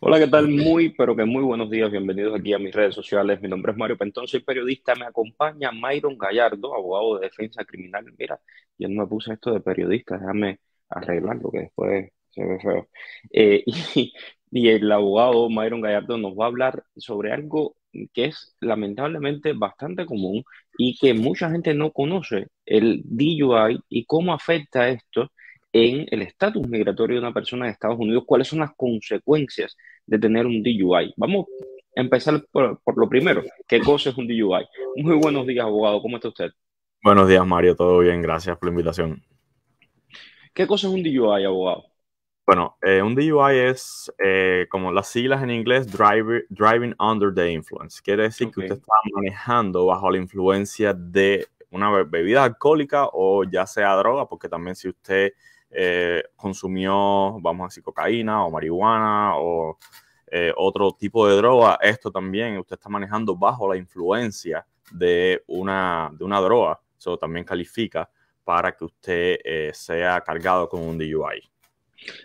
Hola, ¿qué tal? Muy, pero que muy buenos días. Bienvenidos aquí a mis redes sociales. Mi nombre es Mario Pentón, soy periodista. Me acompaña Mayron Gallardo, abogado de defensa criminal. Mira, yo no me puse esto de periodista, déjame arreglarlo, que después se ve feo. Eh, y, y el abogado Mayron Gallardo nos va a hablar sobre algo que es lamentablemente bastante común y que mucha gente no conoce, el DUI y cómo afecta esto en el estatus migratorio de una persona de Estados Unidos, cuáles son las consecuencias de tener un DUI. Vamos a empezar por, lo primero, ¿qué cosa es un DUI? Muy buenos días, abogado, ¿cómo está usted? Buenos días, Mario, todo bien, gracias por la invitación. ¿Qué cosa es un DUI, abogado? Bueno, eh, un DUI es eh, como las siglas en inglés, driver, driving under the influence. Quiere decir que usted está manejando bajo la influencia de una bebida alcohólica o ya sea droga, porque también si usted eh, consumió, vamos a decir, cocaína o marihuana o eh, otro tipo de droga, esto también usted está manejando bajo la influencia de una, de una droga. Eso también califica para que usted eh, sea cargado con un DUI.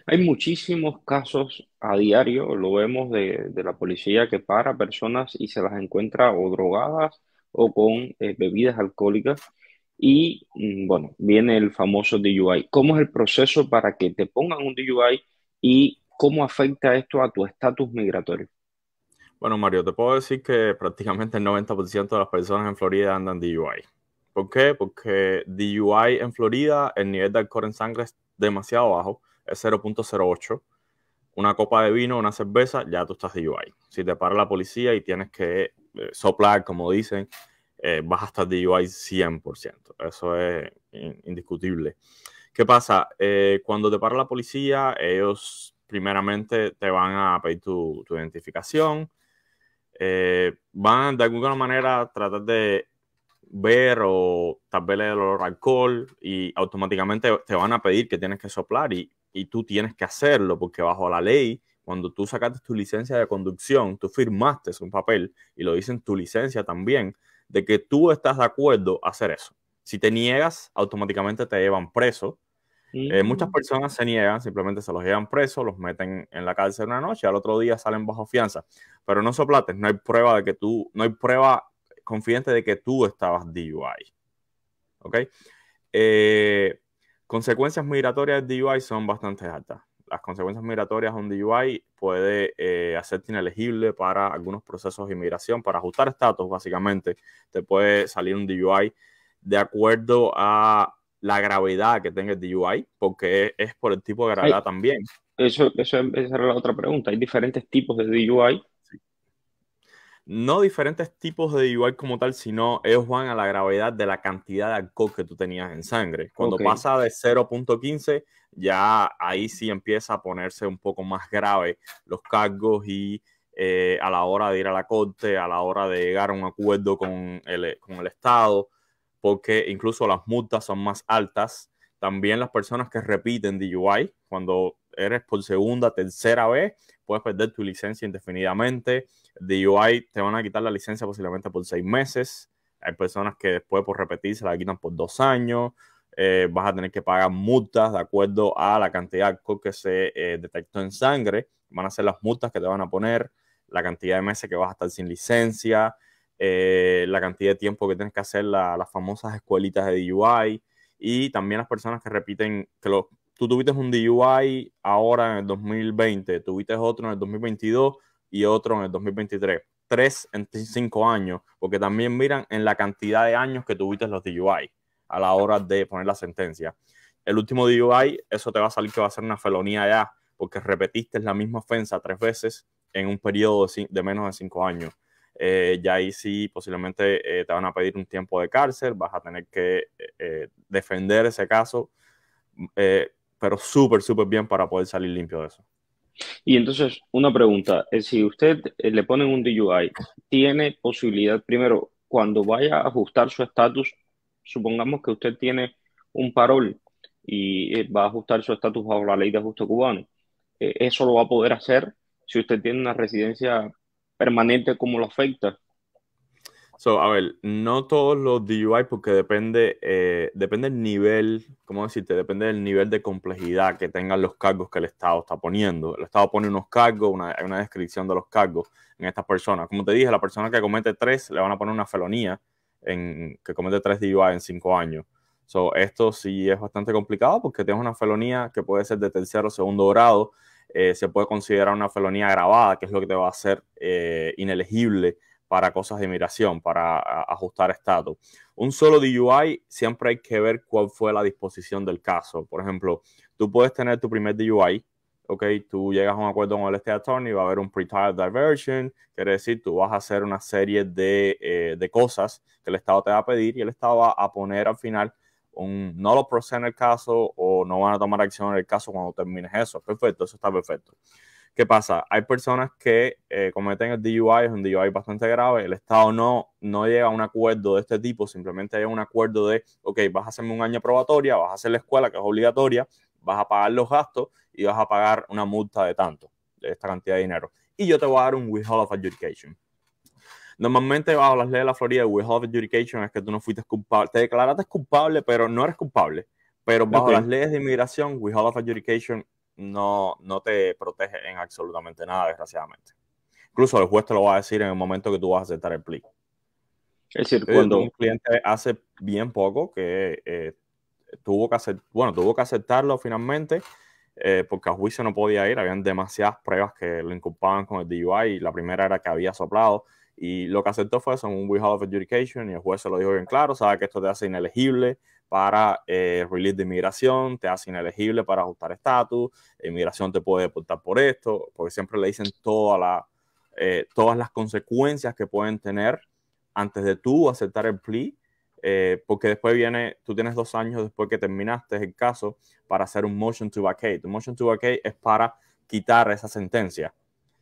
Hay muchísimos casos a diario, lo vemos de, de, la policía que para personas y se las encuentra o drogadas o con bebidas alcohólicas y mm, bueno, viene el famoso DUI. ¿Cómo es el proceso para que te pongan un DUI y cómo afecta esto a tu estatus migratorio? Bueno, Mario, te puedo decir que prácticamente el 90% de las personas en Florida andan DUI. ¿Por qué? Porque DUI en Florida, el nivel de alcohol en sangre es demasiado bajo, es 0.08. Una copa de vino, una cerveza, ya tú estás DUI. Si te para la policía y tienes que eh, soplar, como dicen, eh, vas a estar DUI 100%. Eso es indiscutible. ¿Qué pasa? Eh, cuando te para la policía, ellos primeramente te van a pedir tu, identificación, eh, van de alguna manera tratar de ver o tal vez el olor alcohol y automáticamente te van a pedir que tienes que soplar y, y tú tienes que hacerlo porque bajo la ley, cuando tú sacaste tu licencia de conducción, tú firmaste un papel y lo dicen tu licencia también, de que tú estás de acuerdo a hacer eso. Si te niegas, automáticamente te llevan preso. Eh, muchas personas se niegan, simplemente se los llevan presos, los meten en la cárcel una noche, al otro día salen bajo fianza. Pero no soplates, no hay prueba de que tú, no hay prueba confiante de que tú estabas DUI. ¿Ok? Eh, consecuencias migratorias de DUI son bastante altas las consecuencias migratorias un DUI puede eh, hacerte inelegible para algunos procesos de inmigración, para ajustar estatus, básicamente. Te puede salir un DUI de acuerdo a la gravedad que tenga el DUI, porque es por el tipo de gravedad también. Eso, eso, esa la otra pregunta. Hay diferentes tipos de DUI no diferentes tipos de DUI como tal, sino ellos van a la gravedad de la cantidad de alcohol que tú tenías en sangre. Cuando pasa de 0.15, ya ahí sí empieza a ponerse un poco más grave los cargos y eh, a la hora de ir a la corte, a la hora de llegar a un acuerdo con el, con el Estado, porque incluso las multas son más altas. También las personas que repiten DUI, cuando eres por segunda, tercera vez, puedes perder tu licencia indefinidamente. DUI te van a quitar la licencia posiblemente por seis meses. Hay personas que después por repetir se la quitan por dos años. Eh, vas a tener que pagar multas de acuerdo a la cantidad de que se eh, detectó en sangre. Van a ser las multas que te van a poner, la cantidad de meses que vas a estar sin licencia, eh, la cantidad de tiempo que tienes que hacer las famosas escuelitas de DUI y también las personas que repiten, que los tú tuviste un DUI ahora en el 2020, tuviste otro en el 2022 y otro en el 2023. Tres en cinco años, porque también miran en la cantidad de años que tuviste los DUI a la hora de poner la sentencia. El último DUI, eso te va a salir que va a ser una felonía ya, porque repetiste la misma ofensa tres veces en un periodo de menos de cinco años. Eh, ya ahí sí posiblemente eh, te van a pedir un tiempo de cárcel, vas a tener que eh, eh, defender ese caso pero súper, súper bien para poder salir limpio de eso. Y entonces, una pregunta, eh, si usted eh, le pone un DUI, ¿tiene posibilidad, primero, cuando vaya a ajustar su estatus, supongamos que usted tiene un parol y eh, va a ajustar su estatus bajo la ley de ajuste cubano, ¿eso lo va a poder hacer si usted tiene una residencia permanente, como lo afecta? So, a ver, no todos los DUI porque depende, eh, depende el nivel, ¿cómo decirte? Depende del nivel de complejidad que tengan los cargos que el Estado está poniendo. El Estado pone unos cargos, una, una descripción de los cargos en estas personas. Como te dije, la persona que comete tres le van a poner una felonía en, que comete tres DUI en cinco años. So, esto sí es bastante complicado porque tienes una felonía que puede ser de tercer o segundo grado. Eh, se puede considerar una felonía agravada, que es lo que te va a hacer eh, inelegible para cosas de migración, para ajustar estatus. Un solo DUI, siempre hay que ver cuál fue la disposición del caso. Por ejemplo, tú puedes tener tu primer DUI, ok, tú llegas a un acuerdo con el state attorney, va a haber un pre-trial diversion, quiere decir, tú vas a hacer una serie de, eh, de, cosas que el Estado te va a pedir y el Estado va a poner al final un no lo procesa en el caso o no van a tomar acción en el caso cuando termines eso. Perfecto, eso está perfecto. ¿Qué pasa? Hay personas que eh, cometen el DUI, es un DUI bastante grave, el Estado no, no llega a un acuerdo de este tipo, simplemente hay un acuerdo de, ok, vas a hacerme un año probatoria, vas a hacer la escuela que es obligatoria, vas a pagar los gastos y vas a pagar una multa de tanto, de esta cantidad de dinero. Y yo te voy a dar un withhold of adjudication. Normalmente bajo las leyes de la Florida, el withdrawal of adjudication es que tú no fuiste culpable, te declaraste culpable, pero no eres culpable. Pero bajo las leyes de inmigración, withhold of adjudication no, no te protege en absolutamente nada, desgraciadamente. Incluso el juez te lo va a decir en el momento que tú vas a aceptar el plea. Es decir, cuando un cliente hace bien poco que eh, tuvo que bueno, tuvo que aceptarlo finalmente eh, porque a juicio no podía ir, habían demasiadas pruebas que lo inculpaban con el DUI y la primera era que había soplado y lo que aceptó fue eso en un We of Adjudication y el juez se lo dijo bien claro, sabe que esto te hace inelegible, para eh, release de inmigración, te hace inelegible para ajustar estatus, inmigración te puede deportar por esto, porque siempre le dicen todas la, eh, todas las consecuencias que pueden tener antes de tú aceptar el plea, eh, porque después viene, tú tienes dos años después que terminaste el caso para hacer un motion to vacate. Un motion to vacate es para quitar esa sentencia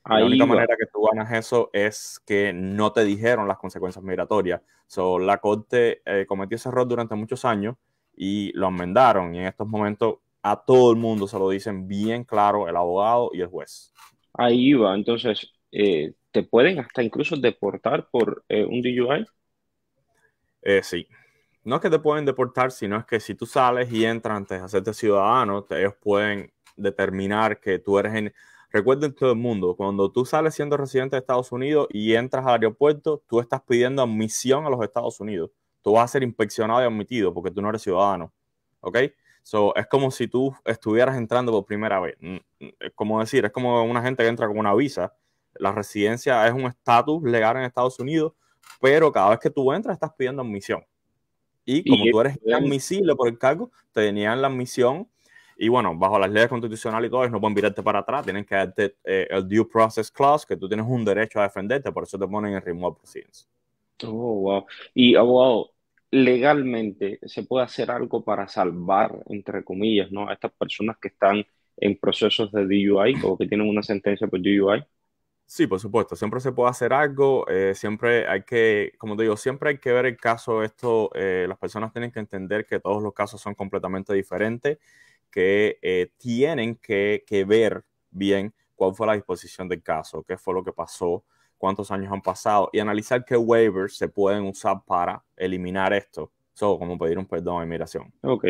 la única manera que tú ganas eso es que no te dijeron las consecuencias migratorias. Son la Corte eh, cometió ese error durante muchos años y lo amendaron. Y en estos momentos a todo el mundo se lo dicen bien claro el abogado y el juez. Ahí va. Entonces, eh, ¿te pueden hasta incluso deportar por eh, un DUI? sí. No es que te pueden deportar, sino es que si tú sales y entras antes de hacerte ciudadano, ellos pueden determinar que tú eres en Recuerden todo el mundo, cuando tú sales siendo residente de Estados Unidos y entras al aeropuerto, tú estás pidiendo admisión a los Estados Unidos. Tú vas a ser inspeccionado y admitido porque tú no eres ciudadano. ¿Ok? So, es como si tú estuvieras entrando por primera vez. Mm, mm, es como decir, es como una gente que entra con una visa. La residencia es un estatus legal en Estados Unidos, pero cada vez que tú entras estás pidiendo admisión. Y como tú eres inadmisible por el cargo, te tenían la admisión y bueno, bajo las leyes constitucionales y todo, eso, no pueden virarte para atrás, tienen que darte eh, el due process clause, que tú tienes un derecho a defenderte, por eso te ponen en remote proceedings. Oh, wow. Y abogado, legalmente se puede hacer algo para salvar, entre comillas, ¿no? A estas personas que están en procesos de DUI o que tienen una sentencia por DUI. Sí, por supuesto, siempre se puede hacer algo, eh, siempre hay que, como te digo, siempre hay que ver el caso, esto, eh, las personas tienen que entender que todos los casos son completamente diferentes que eh, tienen que, que, ver bien cuál fue la disposición del caso, qué fue lo que pasó, cuántos años han pasado y analizar qué waivers se pueden usar para eliminar esto So, como pedir un perdón a inmigración. Ok.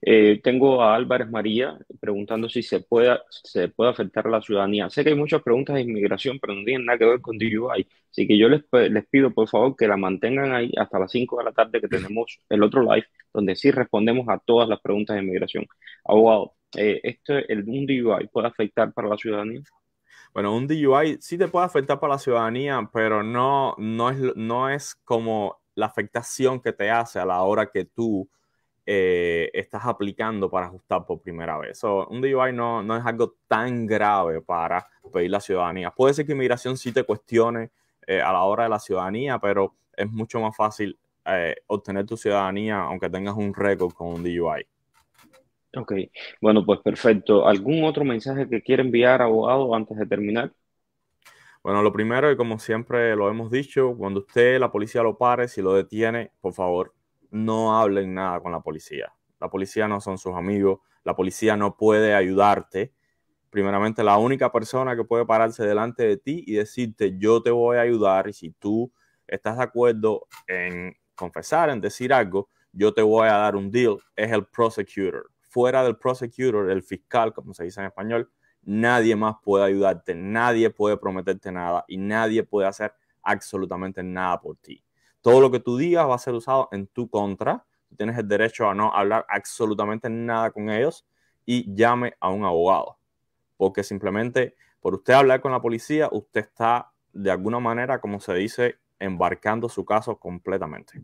Eh, tengo a Álvarez María preguntando si se puede, se puede afectar a la ciudadanía. Sé que hay muchas preguntas de inmigración, pero no tienen nada que ver con DUI. Así que yo les, pido, por favor, que la mantengan ahí hasta las 5 de la tarde que tenemos el otro live, donde sí respondemos a todas las preguntas de inmigración. Abogado, eh, el, ¿un DUI puede afectar para la ciudadanía? Bueno, un DUI sí te puede afectar para la ciudadanía, pero no, no, es, no es como la afectación que te hace a la hora que tú eh, estás aplicando para ajustar por primera vez. un DUI no, es algo tan grave para pedir la ciudadanía. Puede ser que inmigración sí te cuestione eh, a la hora de la ciudadanía, pero es mucho más fácil eh, obtener tu ciudadanía aunque tengas un récord con un DUI. Ok, bueno, pues perfecto. ¿Algún otro mensaje que quiere enviar, abogado, antes de terminar? Bueno, lo primero, y como siempre lo hemos dicho, cuando usted, la policía lo pare, si lo detiene, por favor, no hablen nada con la policía. La policía no son sus amigos, la policía no puede ayudarte. Primeramente, la única persona que puede pararse delante de ti y decirte, yo te voy a ayudar, y si tú estás de acuerdo en confesar, en decir algo, yo te voy a dar un deal, es el prosecutor. Fuera del prosecutor, el fiscal, como se dice en español, nadie más puede ayudarte, nadie puede prometerte nada y nadie puede hacer absolutamente nada por ti. Todo lo que tú digas va a ser usado en tu contra. tienes el derecho a no hablar absolutamente nada con ellos y llame a un abogado. Porque simplemente por usted hablar con la policía, usted está de alguna manera, como se dice, embarcando su caso completamente.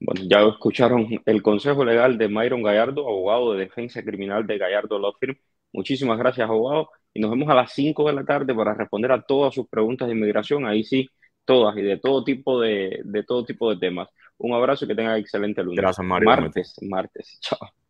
Bueno, ya escucharon el consejo legal de Myron Gallardo, abogado de defensa criminal de Gallardo Law Firm, Muchísimas gracias, abogado. Y nos vemos a las 5 de la tarde para responder a todas sus preguntas de inmigración. Ahí sí, todas y de todo tipo de, de todo tipo de temas. Un abrazo y que tenga excelente lunes. Gracias, Mario. Martes, martes. Chao.